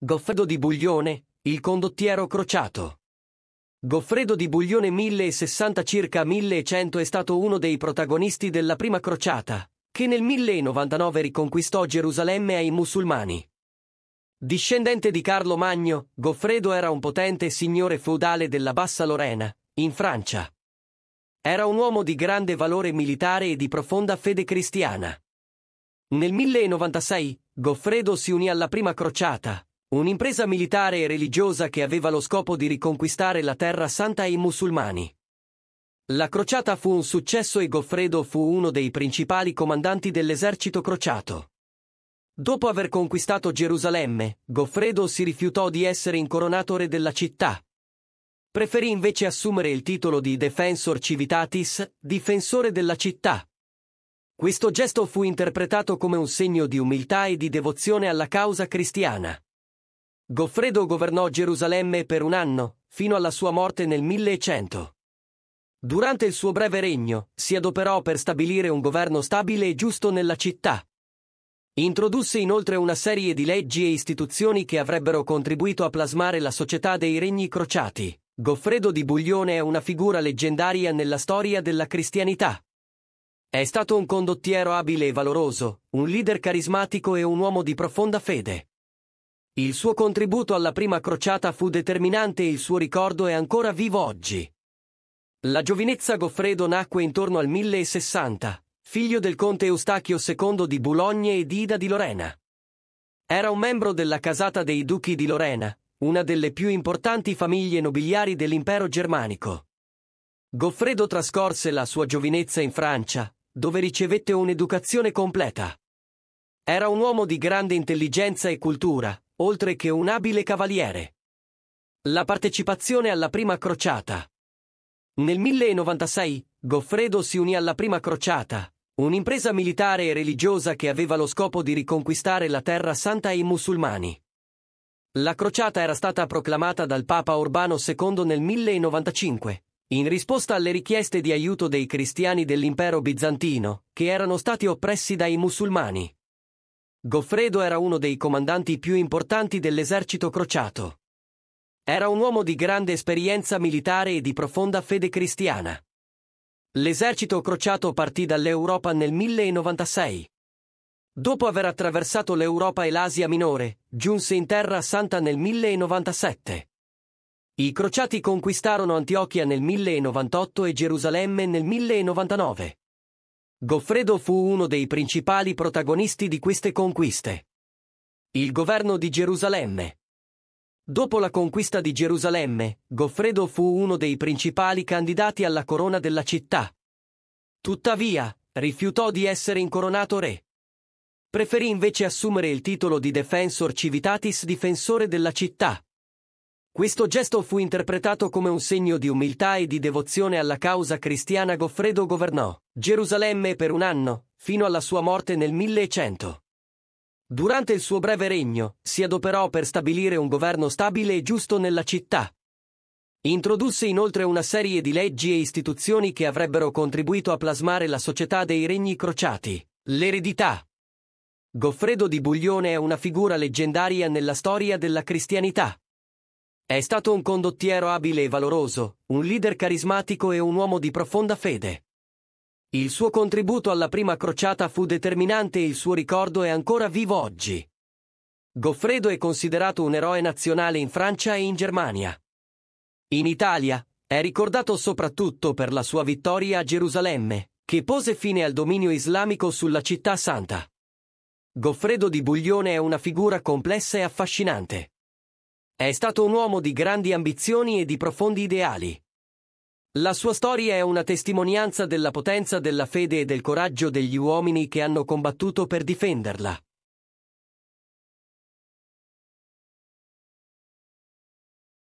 Goffredo di Buglione, il condottiero crociato. Goffredo di Buglione 1060 circa 1100 è stato uno dei protagonisti della prima crociata, che nel 1099 riconquistò Gerusalemme ai musulmani. Discendente di Carlo Magno, Goffredo era un potente signore feudale della Bassa Lorena, in Francia. Era un uomo di grande valore militare e di profonda fede cristiana. Nel 1096, Goffredo si unì alla prima crociata, Un'impresa militare e religiosa che aveva lo scopo di riconquistare la Terra Santa ai musulmani. La crociata fu un successo e Goffredo fu uno dei principali comandanti dell'esercito crociato. Dopo aver conquistato Gerusalemme, Goffredo si rifiutò di essere incoronato re della città. Preferì invece assumere il titolo di Defensor Civitatis, difensore della città. Questo gesto fu interpretato come un segno di umiltà e di devozione alla causa cristiana. Goffredo governò Gerusalemme per un anno, fino alla sua morte nel 1100. Durante il suo breve regno si adoperò per stabilire un governo stabile e giusto nella città. Introdusse inoltre una serie di leggi e istituzioni che avrebbero contribuito a plasmare la società dei regni crociati. Goffredo di Buglione è una figura leggendaria nella storia della cristianità. È stato un condottiero abile e valoroso, un leader carismatico e un uomo di profonda fede. Il suo contributo alla prima crociata fu determinante e il suo ricordo è ancora vivo oggi. La giovinezza Goffredo nacque intorno al 1060, figlio del conte Eustachio II di Boulogne e di Ida di Lorena. Era un membro della casata dei duchi di Lorena, una delle più importanti famiglie nobiliari dell'impero germanico. Goffredo trascorse la sua giovinezza in Francia, dove ricevette un'educazione completa. Era un uomo di grande intelligenza e cultura, oltre che un abile cavaliere. La partecipazione alla prima crociata. Nel 1096, Goffredo si unì alla prima crociata, un'impresa militare e religiosa che aveva lo scopo di riconquistare la terra santa ai musulmani. La crociata era stata proclamata dal Papa Urbano II nel 1095, in risposta alle richieste di aiuto dei cristiani dell'impero bizantino, che erano stati oppressi dai musulmani. Goffredo era uno dei comandanti più importanti dell'esercito crociato. Era un uomo di grande esperienza militare e di profonda fede cristiana. L'esercito crociato partì dall'Europa nel 1096. Dopo aver attraversato l'Europa e l'Asia minore, giunse in Terra Santa nel 1097. I crociati conquistarono Antiochia nel 1098 e Gerusalemme nel 1099. Goffredo fu uno dei principali protagonisti di queste conquiste. Il governo di Gerusalemme. Dopo la conquista di Gerusalemme, Goffredo fu uno dei principali candidati alla corona della città. Tuttavia, rifiutò di essere incoronato re. Preferì invece assumere il titolo di Defensor Civitatis difensore della città. Questo gesto fu interpretato come un segno di umiltà e di devozione alla causa cristiana. Goffredo governò Gerusalemme per un anno, fino alla sua morte nel 1100. Durante il suo breve regno, si adoperò per stabilire un governo stabile e giusto nella città. Introdusse inoltre una serie di leggi e istituzioni che avrebbero contribuito a plasmare la società dei regni crociati, l'eredità. Goffredo di Buglione è una figura leggendaria nella storia della cristianità. È stato un condottiero abile e valoroso, un leader carismatico e un uomo di profonda fede. Il suo contributo alla prima crociata fu determinante e il suo ricordo è ancora vivo oggi. Goffredo è considerato un eroe nazionale in Francia e in Germania. In Italia è ricordato soprattutto per la sua vittoria a Gerusalemme, che pose fine al dominio islamico sulla città santa. Goffredo di Buglione è una figura complessa e affascinante. È stato un uomo di grandi ambizioni e di profondi ideali. La sua storia è una testimonianza della potenza della fede e del coraggio degli uomini che hanno combattuto per difenderla.